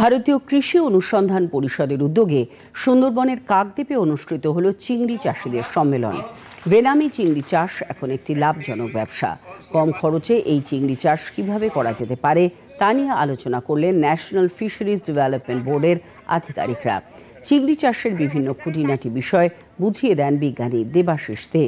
ভারতীয় কৃষি অনুসন্ধান পরিষদের উদ্যোগে সুন্দরবনের কাকদ্বীপে অনুষ্ঠিত হল চিংড়ি চাষিদের সম্মেলন বেনামি চিংড়ি চাষ এখন একটি লাভজনক ব্যবসা কম খরচে এই চিংড়ি চাষ কিভাবে করা যেতে পারে তা নিয়ে আলোচনা করলেন ন্যাশনাল ফিশারিজ ডেভেলপমেন্ট বোর্ডের আধিকারিকরা চিংড়ি চাষের বিভিন্ন খুঁটিনাটি বিষয় বুঝিয়ে দেন বিজ্ঞানী দেবাশিস দে